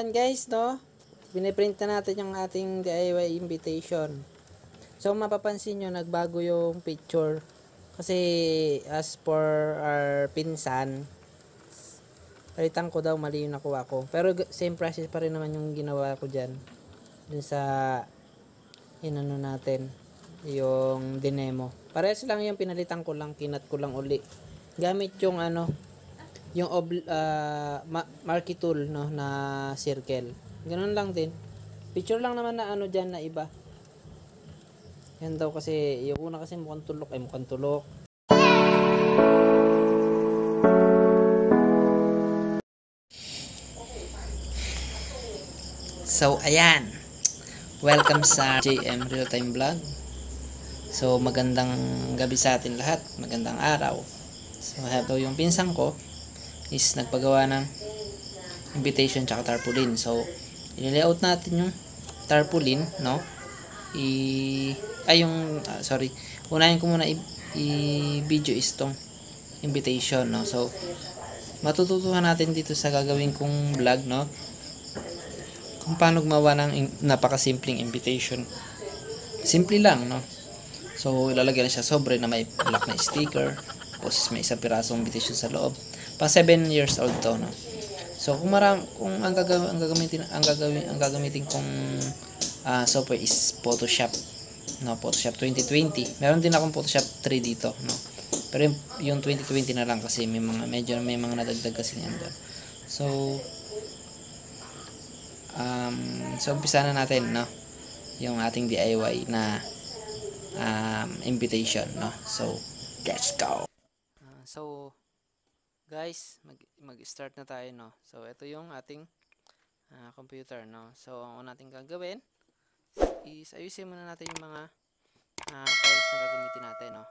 Yan guys, no? Biniprint na natin yung ating DIY invitation. So, mapapansin nyo, nagbago yung picture. Kasi, as for our pinsan, palitan ko daw, mali yung nakuha ko. Pero, same process pa rin naman yung ginawa ko dyan. Dun sa, inano natin, yung dinemo. Pares lang yung pinalitan ko lang, kinat ko lang uli. Gamit yung ano, yung ob- uh, ah, marquee tool no na circle. Ganun lang din. Picture lang naman na ano diyan na iba. Yan daw kasi yung una kasi mukhang tulok ay mukhang tulok. So ayan. Welcome sa JM Real Time Vlog. So magandang gabi sa atin lahat. Magandang araw. So, ito yung pinsan ko is nagpagawa ng invitation tsaka tarpaulin. So, inilayout natin yung tarpaulin, no? I ay yung ah, sorry. Unahin ko muna i-video is tong invitation, no? So, matututuhan natin dito sa gagawin kong vlog, no? Kung paano gumawa ng napakasimpleng invitation. Simple lang, no? So, ilalagay na siya sobre na may black na sticker. Tapos, may isang pirasong invitation sa loob pa 7 years old to no so kung maram kung ang, gagawin, ang gagamitin ang gagawin ang gagamitin kong uh, software is Photoshop no Photoshop 2020 meron din akong Photoshop 3 dito no pero yung, yung 2020 na lang kasi may mga medyo may mga nadagdag kasi niyan doon so um, so umpisa na natin no yung ating DIY na um, invitation no so let's go uh, so guys mag, mag start na tayo no so ito yung ating uh, computer no so ang una natin gagawin is ayusin muna natin yung mga uh, files na gagamitin natin no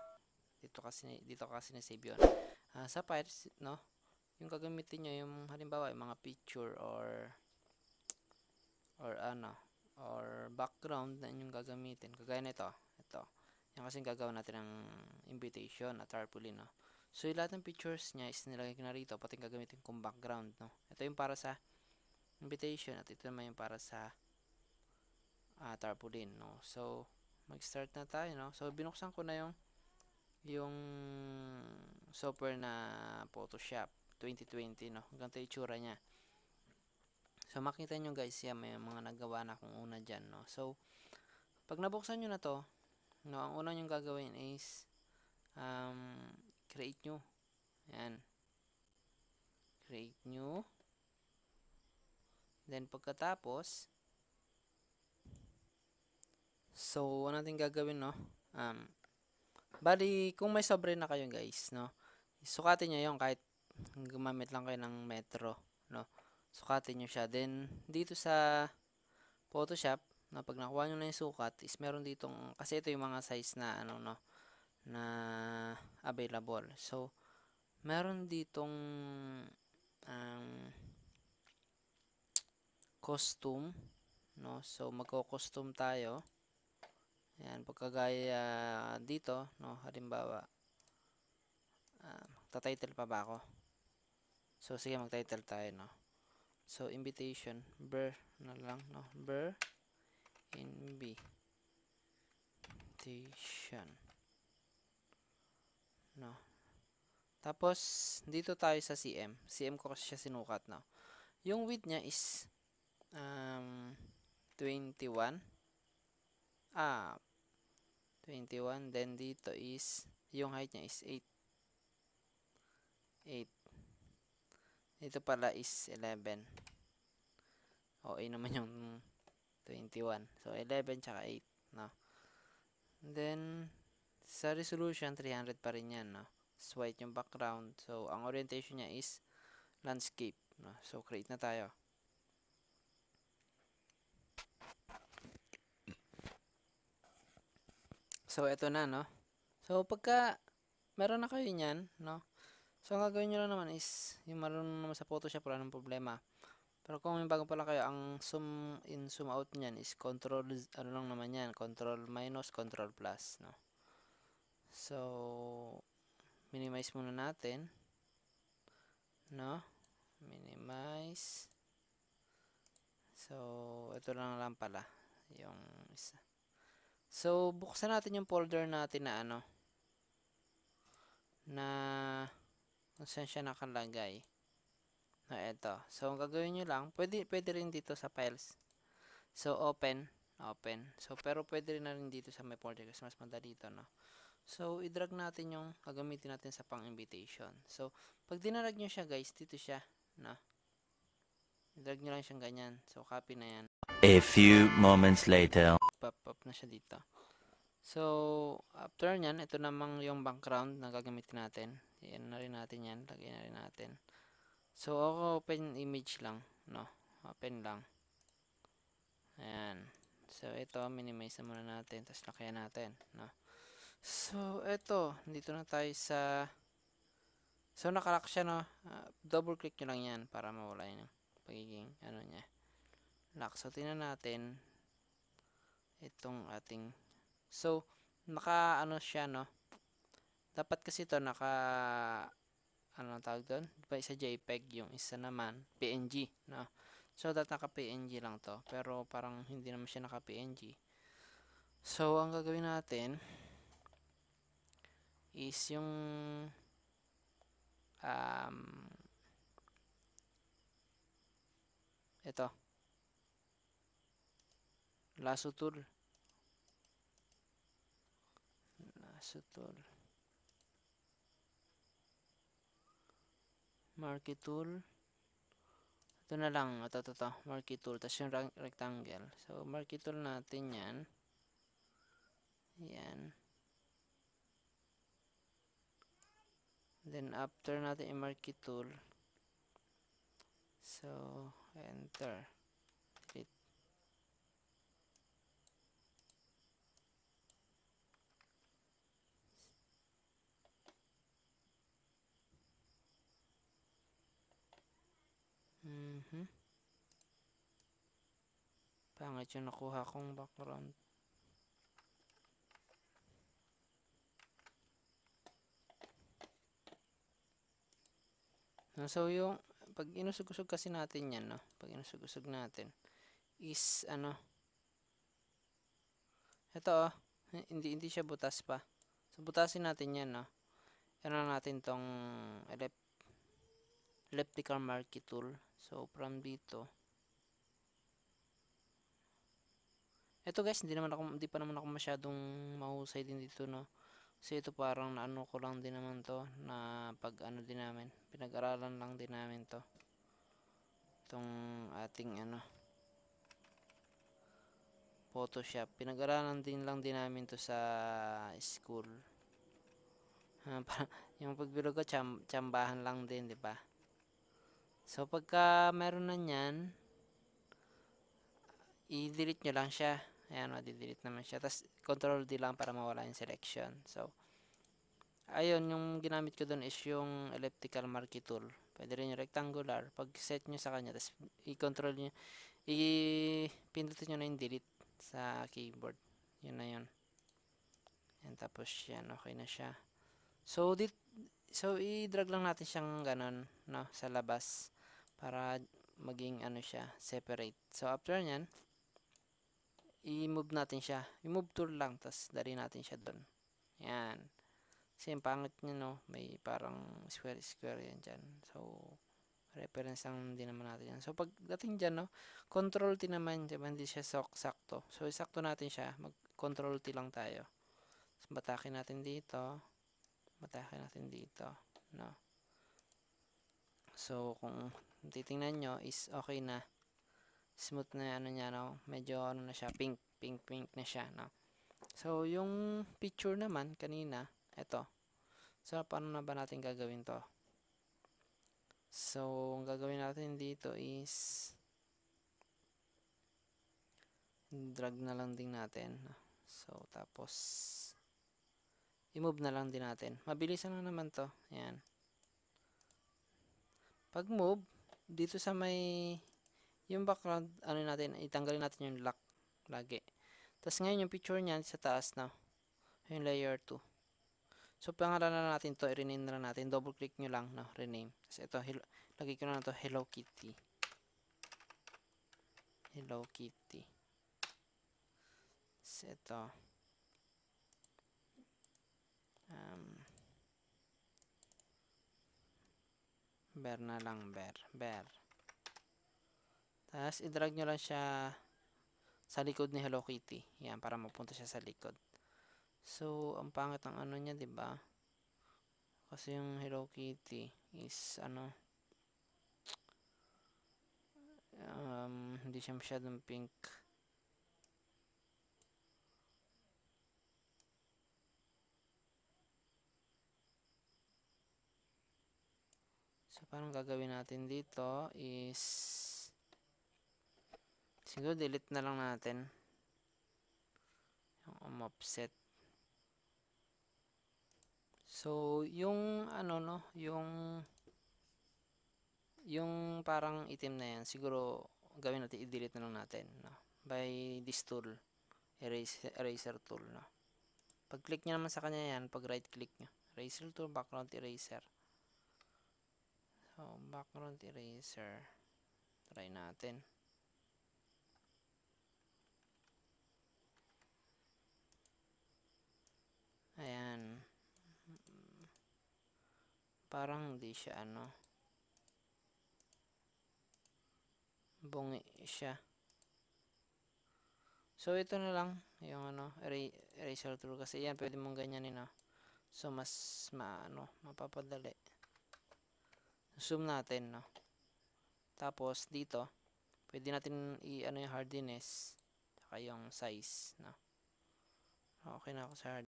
dito kasi dito kasi na save yun uh, sa files no yung gagamitin nyo yung halimbawa yung mga picture or or ano or background na yung gagamitin kagaya nito ito yan kasi gagawin natin ng invitation at tarpaulin no So, yung lahat ng pictures niya is nilagay ko na rito, pati gagamitin kong background, no? Ito yung para sa invitation at ito naman yung para sa uh, tarpaulin, no? So, mag-start na tayo, no? So, binuksan ko na yung yung software na Photoshop 2020, no? Ganito yung itsura niya. So, makita nyo guys, yan, may mga nagawa na kung una dyan, no? So, pag nabuksan nyo na to, no, ang una nyo gagawin is um, create new. Ayan. Create new. Then, pagkatapos, so, ano natin gagawin, no? Um, bali, kung may sobre na kayo, guys, no? Sukatin niyo yon kahit gumamit lang kayo ng metro, no? Sukatin niyo siya. Then, dito sa Photoshop, no, pag nakuha niyo na yung sukat, is meron ditong, kasi ito yung mga size na, ano, no? Na available. So, meron ditong um, costume. No? So, magko-costume tayo. Ayan, pagkagaya dito, no, halimbawa, uh, magta-title pa ba ako? So, sige, mag-title tayo, no. So, invitation, ber na ano lang, no, ber in Invitation. No. Tapos, dito tayo sa CM. CM ko kasi siya sinukat, no. Yung width niya is um, 21. Ah, 21. Then, dito is, yung height niya is 8. 8. Dito pala is 11. O, A naman yung 21. So, 11 tsaka 8, no. then, sa resolution, 300 pa rin yan, no? swipe yung background. So, ang orientation niya is landscape, no? So, create na tayo. So, eto na, no? So, pagka meron na kayo niyan, no? So, ang gagawin niyo lang naman is, yung marunong naman sa Photoshop, wala ng problema. Pero kung may bago pala kayo, ang zoom in, zoom out nyan is control, ano lang naman yan, control minus, control plus, no? So, minimize muna natin. No? Minimize. So, ito lang lang pala. Yung isa. So, buksan natin yung folder natin na ano. Na, kung saan siya nakalagay. Na ito. So, ang gagawin nyo lang, pwede, pwede rin dito sa files. So, open. Open. So, pero pwede rin na rin dito sa my folder kasi mas madali dito, no? So, i-drag natin yung gagamitin natin sa pang-invitation. So, pag dinarag nyo siya guys, dito siya. No? I-drag nyo lang siyang ganyan. So, copy na yan. A few moments later. Pop up na siya dito. So, after nyan, ito namang yung background na gagamitin natin. Yan na rin natin yan. Lagyan na rin natin. So, ako open image lang. No? Open lang. Ayan. So, ito, minimize na muna natin. Tapos, lakayan natin. No? So, eto. Dito na tayo sa... So, nakalock siya, no? Uh, double click nyo lang yan para mawala yun. Pagiging, ano niya. Lock. So, tinan natin itong ating... So, naka, ano siya, no? Dapat kasi to naka... Ano tawag doon? Diba isa JPEG, yung isa naman PNG, no? So, dapat naka-PNG lang to. Pero, parang hindi naman siya naka-PNG. So, ang gagawin natin is yung um, ito lasso tool lasso tool marquee tool ito na lang ito ito ito marquee tool tapos yung rectangle so marquee tool natin yan yan Then after natin i-mark tool. So, enter. mhm Mm-hmm. Pangit yung nakuha kong background. So, yung, pag inusog-usog kasi natin yan, no? Pag inusog-usog natin, is, ano, ito, oh, hindi, hindi siya butas pa. So, butasin natin yan, no? Ano natin tong elep elliptical marquee tool. So, from dito, ito guys, hindi naman ako, hindi pa naman ako masyadong mahusay din dito, no? So ito parang naano ko lang din naman to na pag ano din namin, pinag-aralan lang din namin to. Itong ating ano Photoshop. Pinag-aralan din lang din namin to sa school. Uh, parang, yung pagbilog ko cham chambahan lang din, 'di ba? So pagka meron na niyan, i-delete nyo lang siya. Ayan, madidelete naman siya. Tapos, control D lang para mawala yung selection. So, ayun, yung ginamit ko dun is yung elliptical marquee tool. Pwede rin yung rectangular. Pag set nyo sa kanya, tapos i-control nyo, i-pindutin nyo na yung delete sa keyboard. Yun na yun. Yan, tapos yan, okay na siya. So, dit, so i-drag lang natin siyang ganun, no, sa labas para maging ano siya, separate. So, after nyan, i-move natin siya. I-move tool lang, tapos dali natin siya doon. Yan. Kasi yung pangit niya, no, may parang square-square yan dyan. So, reference lang din naman natin yan. So, pagdating dyan, no, control T naman, diba, hindi siya sakto. So, isakto natin siya. Mag-control T lang tayo. So, batakin natin dito. Batakin natin dito, no. So, kung titingnan nyo, is okay na smooth na ano niya, no? Medyo ano na siya, pink, pink, pink na siya, no? So, yung picture naman kanina, eto. So, paano na ba natin gagawin to? So, ang gagawin natin dito is drag na lang din natin. So, tapos i-move na lang din natin. mabilis na naman to. Ayan. Pag move, dito sa may yung background, ano natin, itanggalin natin yung lock lagi. Tapos ngayon yung picture niyan sa taas na yung layer 2. So pangalanan na natin to, i-rename na natin. Double click nyo lang, no, rename. Tapos ito, lagi ko na to Hello Kitty. Hello Kitty. Tapos ito. Um, bear na lang, bear. Bear. Tapos, i-drag nyo lang siya sa likod ni Hello Kitty. Yan, para mapunta siya sa likod. So, ang pangit ng ano niya, ba diba? Kasi yung Hello Kitty is, ano, um, hindi siya masyadong pink. So, parang gagawin natin dito is Siguro delete na lang natin. Yung umopset. So, yung ano no, yung yung parang itim na yan, siguro gawin natin, i-delete na lang natin. No? By this tool, eraser, eraser tool. No? Pag-click niya naman sa kanya yan, pag right click niya, Eraser tool, background eraser. So, background eraser. Try natin. parang hindi siya ano bungi siya so ito na lang yung ano eraser tool kasi yan pwede mong ganyanin no? Ah. so mas maano mapapadali zoom natin no tapos dito pwede natin i-ano yung hardiness kaya yung size no okay na ako sa hardiness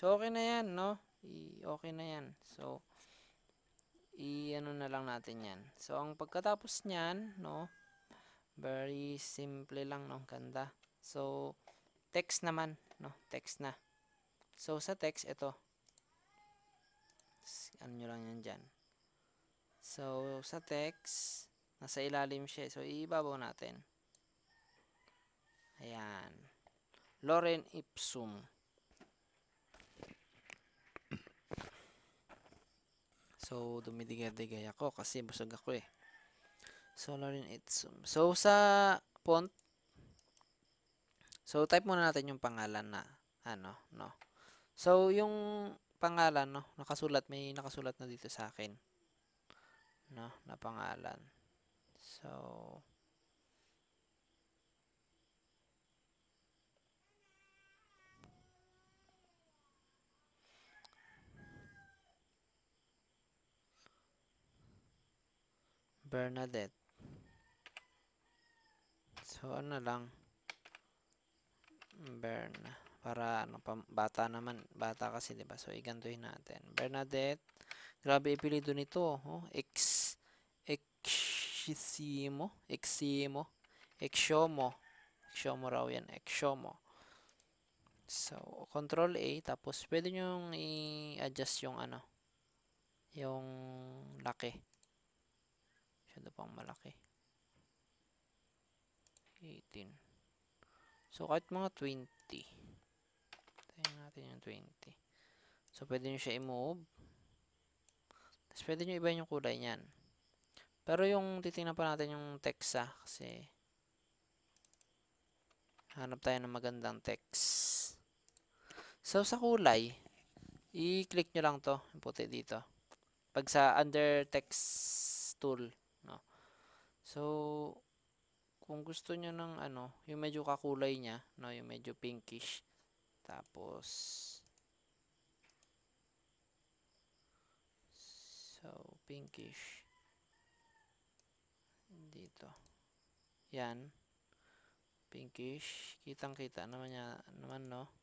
So, okay na yan, no? I okay na yan. So, i-ano na lang natin yan. So, ang pagkatapos niyan, no? Very simple lang, no? Ganda. So, text naman, no? Text na. So, sa text, ito. Ano nyo lang yan dyan. So, sa text, nasa ilalim siya. So, iibabaw natin. Ayan. Loren Ipsum. So, dumidigay-digay ako kasi busog ako eh. So, it Itsum. So, sa font, so, type muna natin yung pangalan na, ano, no. So, yung pangalan, no, nakasulat, may nakasulat na dito sa akin. No, na pangalan. So, Bernadette. So, ano lang. Bern. Para, ano, bata naman. Bata kasi, diba? So, igantuhin natin. Bernadette. Grabe ipilido nito. Oh. Ex, eximo. Eximo. Exiomo. Exiomo raw yan. Exiomo. So, control A. Tapos, pwede nyo i-adjust yung, ano, yung laki. Masyado pang malaki. 18. So, kahit mga 20. Tayin natin yung 20. So, pwede nyo siya i-move. Tapos, pwede nyo iba yung kulay niyan. Pero yung titingnan pa natin yung text ah, kasi hanap tayo ng magandang text. So, sa kulay, i-click nyo lang to, yung puti dito. Pag sa under text tool, So, kung gusto nyo ng ano, yung medyo kakulay niya, no, yung medyo pinkish. Tapos, so, pinkish. Dito. Yan. Pinkish. Kitang-kita naman niya, naman, no.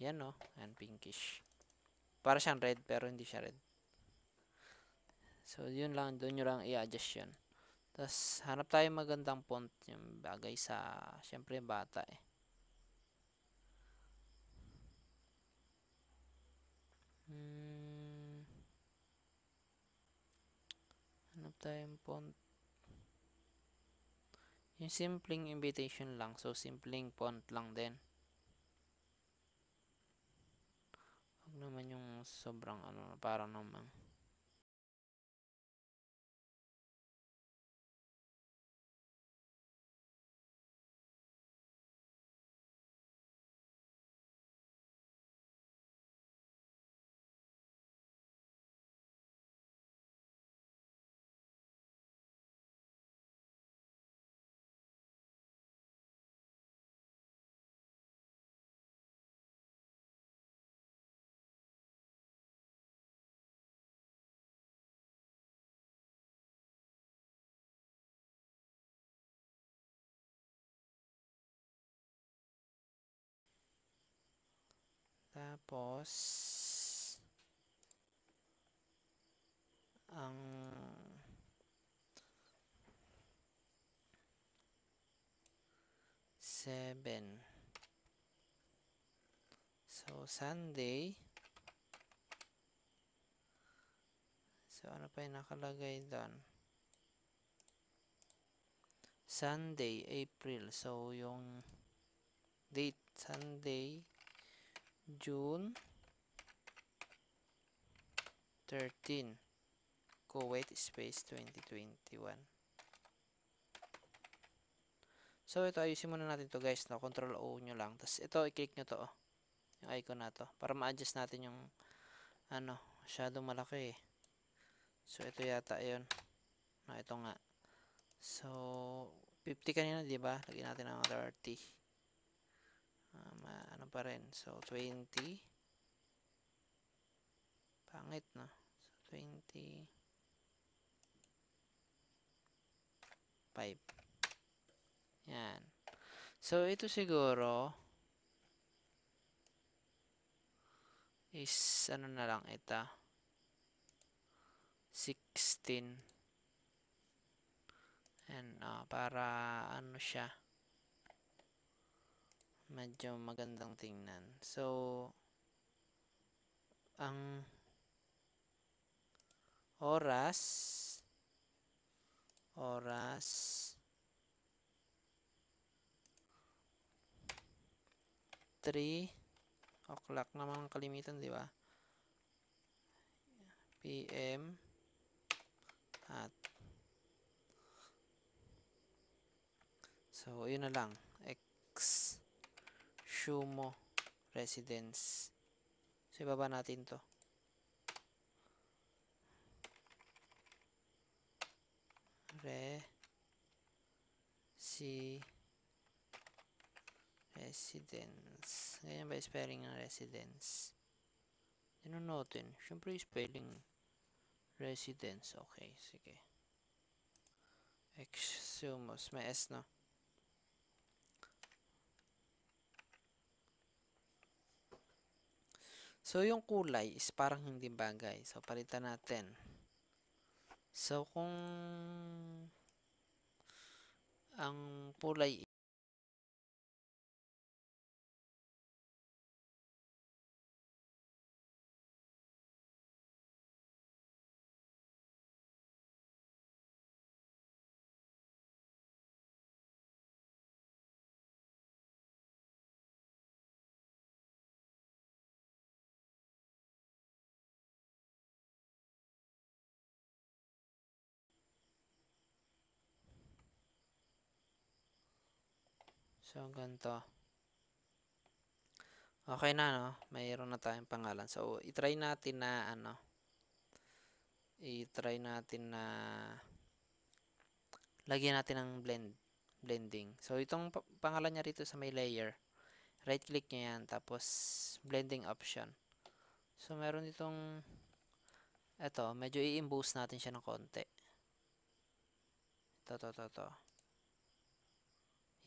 Yan no, and pinkish. Para siyang red pero hindi siya red. So yun lang, doon nyo lang i-adjust yun. Tapos hanap tayo magandang font yung bagay sa, syempre bata eh. Hmm. Hanap tayo tayong font. Yung simpleng invitation lang. So, simpleng font lang din. naman yung sobrang ano, para naman. Tapos, ang seven. So, Sunday. So, ano pa yung nakalagay doon? Sunday, April. So, yung date, Sunday, June 13 Kuwait Space 2021 So ito ayusin muna natin to guys no control O nyo lang tapos ito i-click nyo to oh. yung icon na to para ma-adjust natin yung ano shadow malaki eh. So ito yata yon. no, ito nga So 50 kanina di ba lagyan natin ng 30 uh, ano pa rin. So, 20. Pangit, no? So, 20. 5. Yan. So, ito siguro is ano na lang ito. 16. And, uh, para ano siya medyo magandang tingnan. So, ang oras oras three o'clock naman ang kalimitan, di ba? PM at so, yun na lang. Shumo Residence. So, ibaba natin to. Re si residence. Ganyan ba spelling ng residence? Ano natin? Siyempre spelling residence. Okay, sige. Exhumus. May S, no? So, yung kulay is parang hindi bagay. So, palitan natin. So, kung ang kulay So, ganito. Okay na, no? Mayroon na tayong pangalan. So, itry natin na, ano, itry natin na lagyan natin ng blend, blending. So, itong pangalan niya rito sa may layer, right click niya yan, tapos blending option. So, meron itong, eto, medyo i-imbose natin siya ng konti. Ito, ito, ito, ito.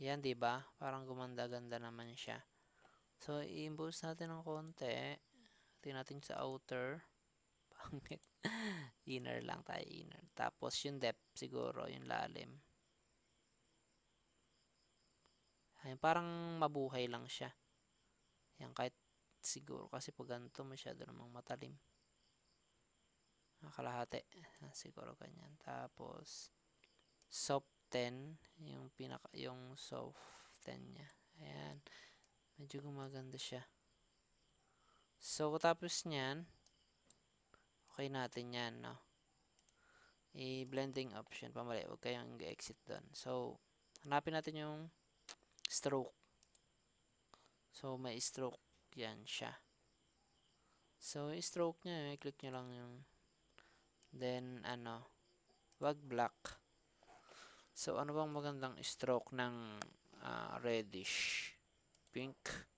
Yan, di ba? Parang gumanda-ganda naman siya. So, i-impose natin ng konti. Tingnan natin sa outer. Pangit. inner lang tayo, inner. Tapos, yung depth siguro, yung lalim. Ayun, parang mabuhay lang siya. Yan, kahit siguro. Kasi pag ganito, masyado namang matalim kalahati ah, siguro ganyan tapos soft 10, yung pinaka yung soft 10 niya. Ayan. Medyo gumaganda siya. So tapos niyan, okay natin 'yan, no. I-blending option pamali. Huwag kayong exit doon. So hanapin natin yung stroke. So may stroke 'yan siya. So stroke niya, i-click niyo lang yung then ano, wag black. So, ano bang magandang stroke ng uh, reddish? Pink.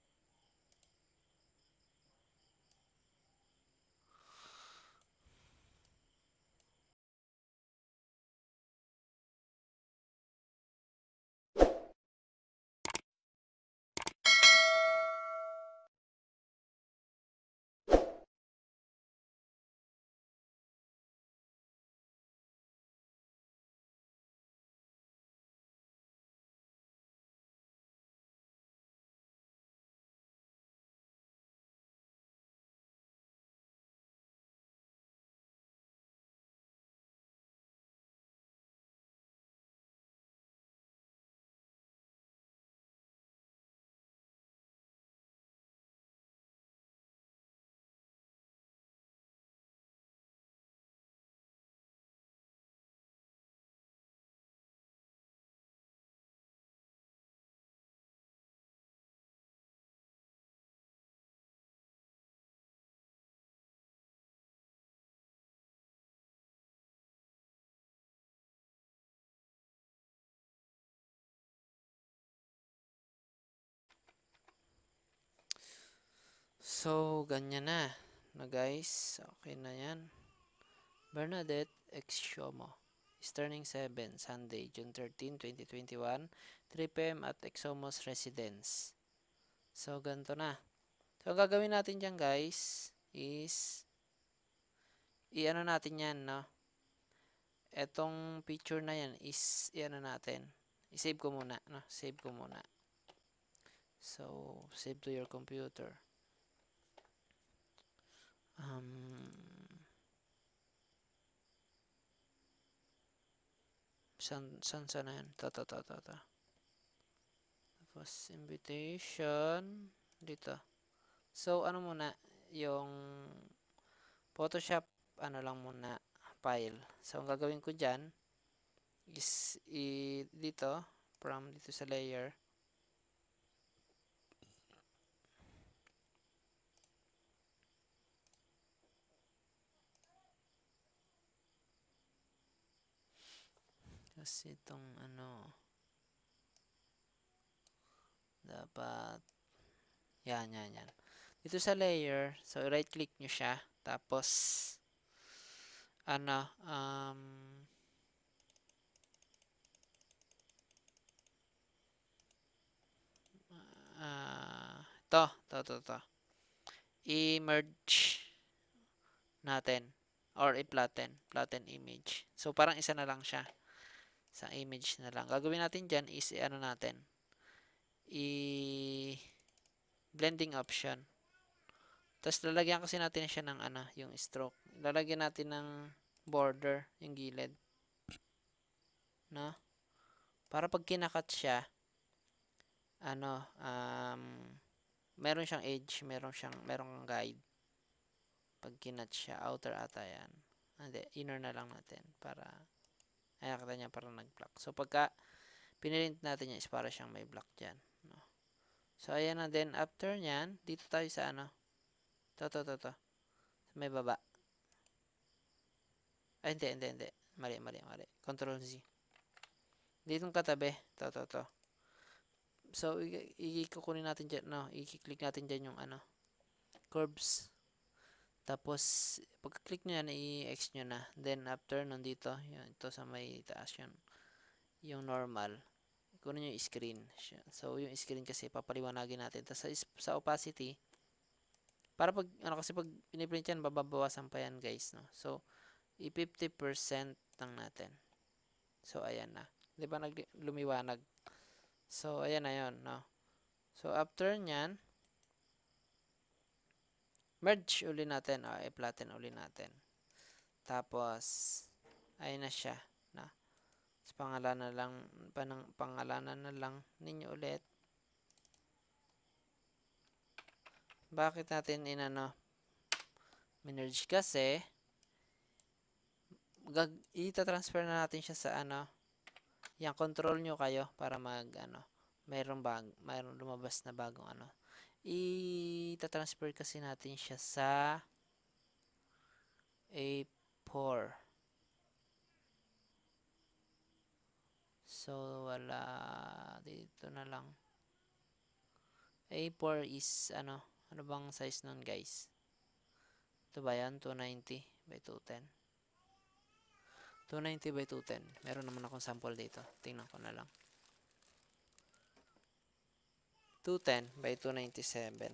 So, ganyan na na guys. Okay na yan. Bernadette Exomo is turning 7 Sunday, June 13, 2021, 3pm at Exomo's residence. So, ganito na. So, ang gagawin natin dyan guys is i-ano natin yan, no? Etong picture na yan is i-ano natin. I-save ko muna, no? Save ko muna. So, save to your computer um, san, san sana yan? Ta, ta, ta, ta, ta. Tapos, invitation. Dito. So, ano muna? Yung Photoshop, ano lang muna, file. So, ang gagawin ko dyan is, i, dito, from dito sa layer, kasi itong ano ah, dapat yan yan yan dito sa layer so right click nyo siya tapos ano um uh, to to to to i natin or i-flatten flatten image so parang isa na lang siya Isang image na lang. Gagawin natin dyan is ano natin. I blending option. Tapos lalagyan kasi natin siya ng ano, yung stroke. Lalagyan natin ng border, yung gilid. No? Para pag kinakat siya, ano, um, meron siyang edge, meron siyang, kang guide. Pag kinat siya, outer ata yan. Hindi, inner na lang natin para ay, nakita niya parang nag-block. So, pagka pinirint natin niya is para siyang may block dyan. No? So, ayan na. Then, after nyan, dito tayo sa ano. To, to, to, to. May baba. Ay, hindi, hindi, hindi. Mali, mali, mali. Control Z. Ditong katabi. To, to, to. So, ikikukunin natin dyan, no? I-click natin dyan yung ano. Curves. Tapos, pagka-click nyo yan, i-X nyo na. Then, after, nandito, yun, ito sa may taas yun. Yung normal. Kunin nyo yung screen. So, yung screen kasi, papaliwanagin natin. Tapos, sa, sa opacity, para pag, ano kasi pag piniprint yan, bababawasan pa yan, guys, no? So, i-50% lang natin. So, ayan na. Di ba, nag, lumiwanag. So, ayan na yun, no? So, after nyan, merge uli natin. O, i-flatten uli natin. Tapos, ayun na siya. Na. So, pangalanan lang, panang, pangalanan na lang ninyo ulit. Bakit natin inano? Minerge kasi, gag, ita-transfer na natin siya sa ano, yung control nyo kayo para mag, ano, mayroong bag, mayroong lumabas na bagong ano, i-transfer kasi natin siya sa A4. So, wala. Dito na lang. A4 is, ano, ano bang size nun, guys? Ito ba yan? 290 by 210. 290 by 210. Meron naman akong sample dito. Tingnan ko na lang. 210 by 297.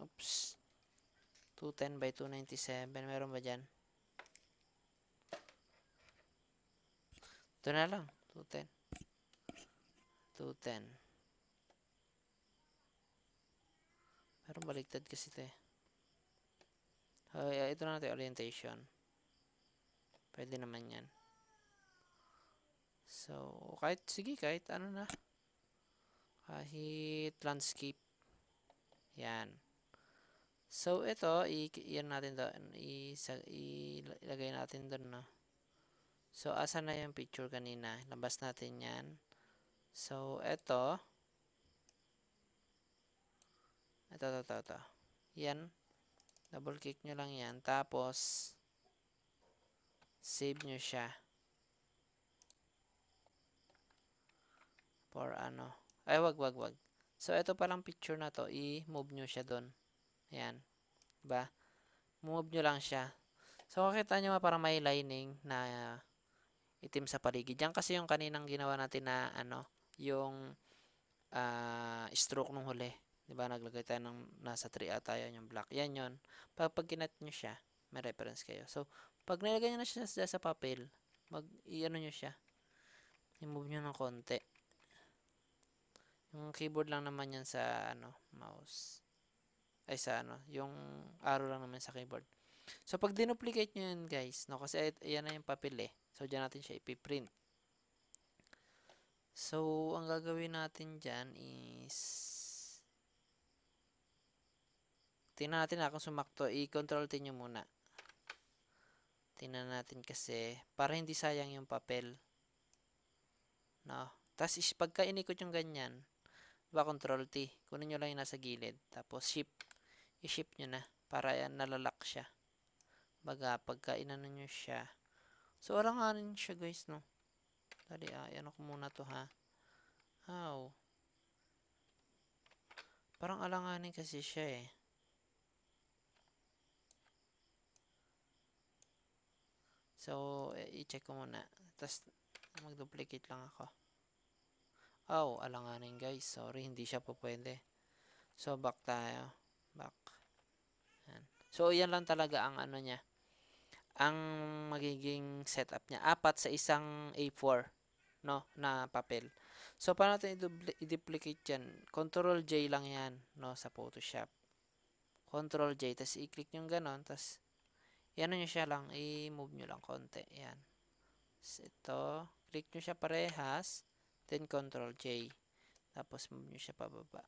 Oops. 210 by 297. Meron ba dyan? Ito na lang. 210. 210. Meron baligtad kasi ito eh. Uh, ito na natin orientation. Pwede naman yan. So, kahit, sige, kahit ano na kahit landscape. Yan. So, ito, i-yan natin doon. Ilagay natin doon, no? So, asan na yung picture kanina? Labas natin yan. So, ito. Ito, ito, ito, ito. Yan. Double click nyo lang yan. Tapos, save nyo siya. For ano? Ay, wag, wag, wag. So, ito parang picture na to. I-move nyo siya doon. Ayan. Diba? Move nyo lang siya. So, makikita nyo parang may lining na uh, itim sa paligid. Yan kasi yung kaninang ginawa natin na ano, yung uh, stroke nung huli. Diba? Naglagay tayo ng nasa 3A tayo yung black. Yan yon Pag ginat nyo siya, may reference kayo. So, pag nilagay nyo na siya sa, sa papel, mag, i-ano nyo siya. I-move nyo ng konti. Yung keyboard lang naman yan sa ano, mouse. Ay sa ano, yung arrow lang naman sa keyboard. So pag dinuplicate nyo yan guys, no, kasi ayan na yung papel eh. So dyan natin siya ipiprint. So ang gagawin natin dyan is Tingnan natin na ah, kung sumakto. I-control tin nyo muna. Tingnan natin kasi para hindi sayang yung papel. No. Tapos pagka inikot yung ganyan, ba control T. Kunin nyo lang yung nasa gilid. Tapos shift. I-shift nyo na para yan nalalak siya. Baga pagka inano nyo siya. So aranganin siya guys no. Dali ah, ano ko muna to ha. How? Parang alanganin kasi siya eh. So, eh, i-check ko muna. Tapos, mag-duplicate lang ako. Oh, alanganin guys. Sorry, hindi siya po pwede. So, back tayo. Back. Yan. So, yan lang talaga ang ano niya. Ang magiging setup niya. Apat sa isang A4 no, na papel. So, paano natin i-duplicate yan? Control J lang yan no, sa Photoshop. Control J. Tapos, i-click nyo ganon. Tapos, yan nyo siya lang. I-move nyo lang konti. Yan. Tapos, ito. Click nyo siya parehas. Then, Control J. Tapos, move nyo siya pababa.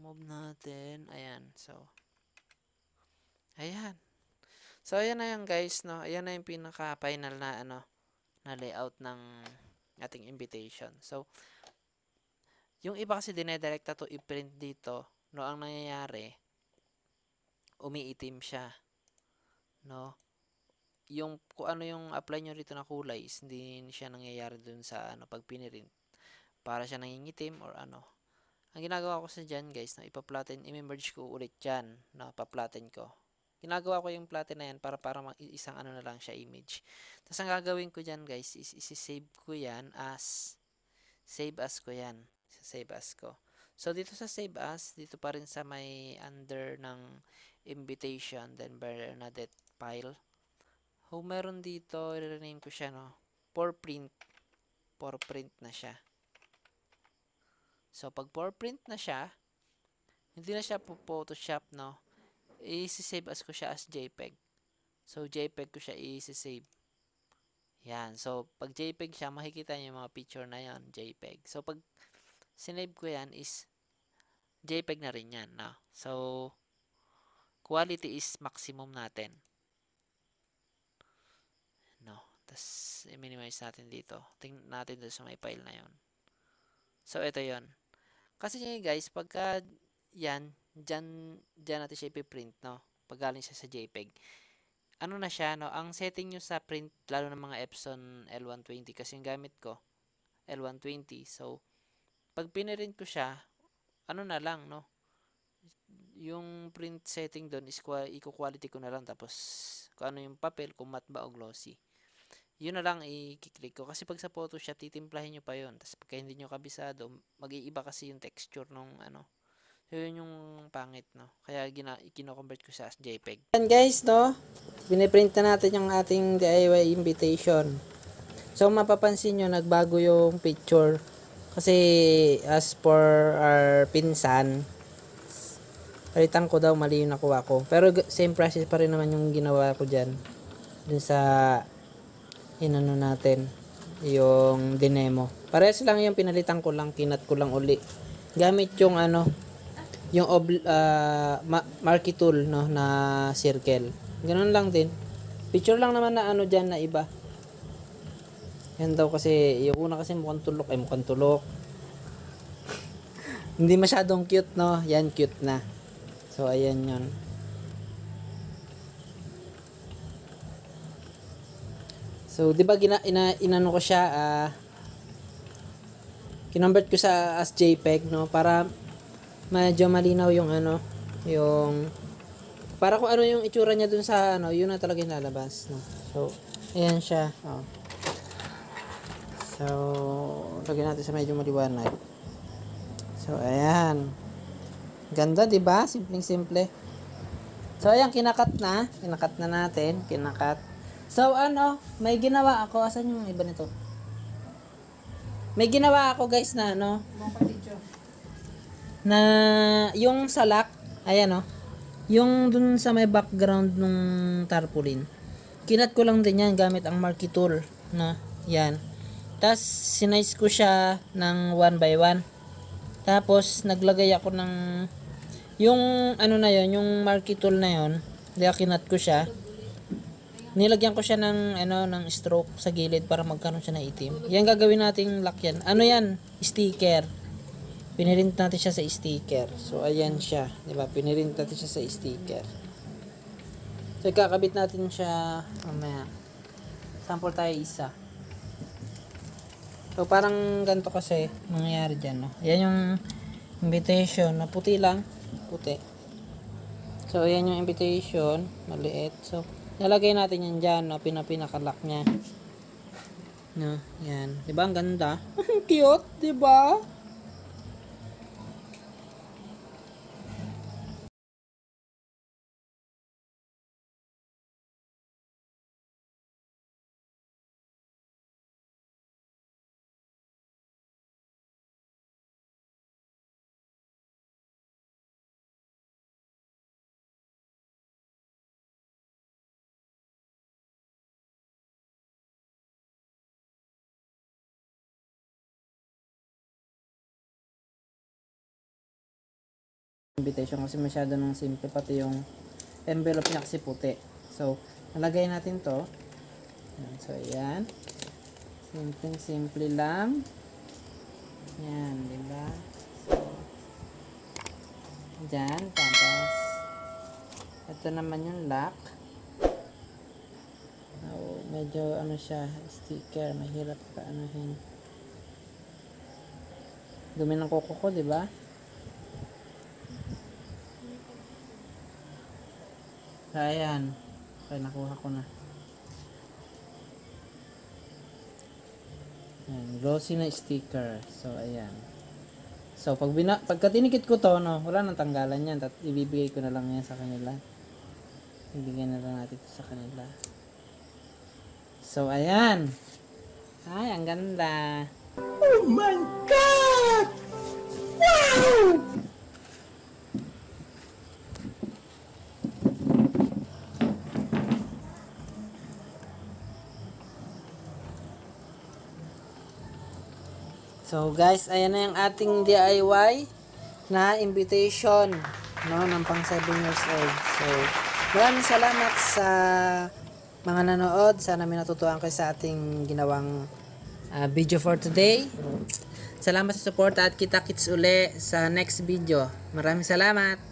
move natin. Ayan. So, ayan. So, ayan na yan guys, no? Ayan na yung pinaka-final na, ano, na layout ng ating invitation. So, yung iba kasi dinedirect to i-print dito, no? Ang nangyayari, umiitim siya. No? Yung kung ano yung apply nyo rito na kulay, is hindi siya nangyayari dun sa ano pag pinirint. Para siya nangingitim or ano. Ang ginagawa ko sa dyan guys, no, ipa-flatten, i-merge ko ulit dyan, no, pa-flatten ko. Ginagawa ko yung flatten na yan para para isang ano na lang siya image. Tapos ang gagawin ko dyan guys, is isi-save ko yan as, save as ko yan. sa Save as ko. So, dito sa save as, dito pa rin sa may under ng invitation, then Bernadette file. Kung meron dito, i-rename ko siya, no? For print. For print na siya. So, pag for print na siya, hindi na siya po Photoshop, no? I-save as ko siya as JPEG. So, JPEG ko siya i-save. Yan. So, pag JPEG siya, makikita niyo yung mga picture na yan, JPEG. So, pag sinave ko yan is JPEG na rin yan, no? So, quality is maximum natin. No. Tapos, i-minimize natin dito. Tingnan natin doon sa may file na yon. So, ito yon. Kasi ngayon guys, pagka yan, dyan, dyan natin siya ipiprint, no? Pag galing siya sa JPEG. Ano na siya, no? Ang setting nyo sa print, lalo ng mga Epson L120, kasi yung gamit ko, L120. So, pag pinirint ko siya, ano na lang, no? yung print setting doon is i-quality ko na lang tapos kung ano yung papel, kung matte ba o glossy. Yun na lang i-click ko kasi pag sa Photoshop titimplahin nyo pa yun. Tapos pagka hindi nyo kabisado, mag-iiba kasi yung texture nung ano. So yun yung pangit no. Kaya gina kino-convert ko sa as JPEG. And guys no, biniprint na natin yung ating DIY invitation. So mapapansin nyo nagbago yung picture kasi as for our pinsan Palitan ko daw, mali yung nakuha ko. Pero same process pa rin naman yung ginawa ko dyan. Dun sa inano natin yung dinemo. Parehas lang yung pinalitan ko lang, kinat ko lang uli. Gamit yung ano, yung ob, uh, ah, ma marquee tool no, na circle. Ganun lang din. Picture lang naman na ano dyan na iba. Yan daw kasi, yung una kasi mukhang tulok, ay mukhang tulok. Hindi masyadong cute, no? Yan, cute na. So, ayan 'yon. So, di ba gina, ina, inano ko siya, ah, uh, kinonvert ko sa as JPEG, no? Para medyo malinaw yung ano, yung, para kung ano yung itsura niya dun sa ano, yun na talaga yung lalabas, no? So, ayan siya, oh. So, lagyan natin sa medyo maliwanag. So, ayan. Ganda, 'di ba? Simpleng-simple. So ayan, kinakat na, kinakat na natin, kinakat. So ano, may ginawa ako, asan yung iba nito? May ginawa ako guys na ano, na yung salak, ayan oh. Yung dun sa may background nung tarpaulin. Kinat ko lang din yan gamit ang marquee tool na yan. Tapos sinize ko siya ng 1 by 1. Tapos naglagay ako ng yung ano na yon, yung marquee tool na yon, kinat ko siya. Nilagyan ko siya ng ano ng stroke sa gilid para magkaroon siya ng itim. Yan gagawin nating lakyan. Ano yan? Sticker. Pinirint natin siya sa sticker. So ayan siya, 'di ba? Pinirint natin siya sa sticker. So ikakabit natin siya mamaya. Sample tayo isa. So parang ganito kasi mangyayari diyan, no. Yan yung invitation na puti lang puti so ayan yung invitation maliit so nalagay natin yan dyan no pinapinakalak niya no yan diba ang ganda cute diba invitation kasi masyado nang simple pati yung envelope niya kasi puti. So, nalagay natin to. So, ayan. Simple, simple lang. Ayan, di ba? So, dyan. Tapos, ito naman yung lock. Oh, medyo ano siya, sticker. Mahirap ka anuhin. Dumi ng kuko ko, di ba? ayan. Okay, nakuha ko na. Ayan, glossy na sticker. So, ayan. So, pag bina pagka tinikit ko to, no, wala nang tanggalan yan. Tat ibibigay ko na lang yan sa kanila. Ibigay na lang natin sa kanila. So, ayan. Ay, ang ganda. Oh my God! Wow! So guys, ayan na yung ating DIY na invitation no ng pang 7 years old. So maraming salamat sa mga nanood. Sana may natutuan kayo sa ating ginawang uh, video for today. Salamat sa support at kita-kits uli sa next video. Maraming salamat!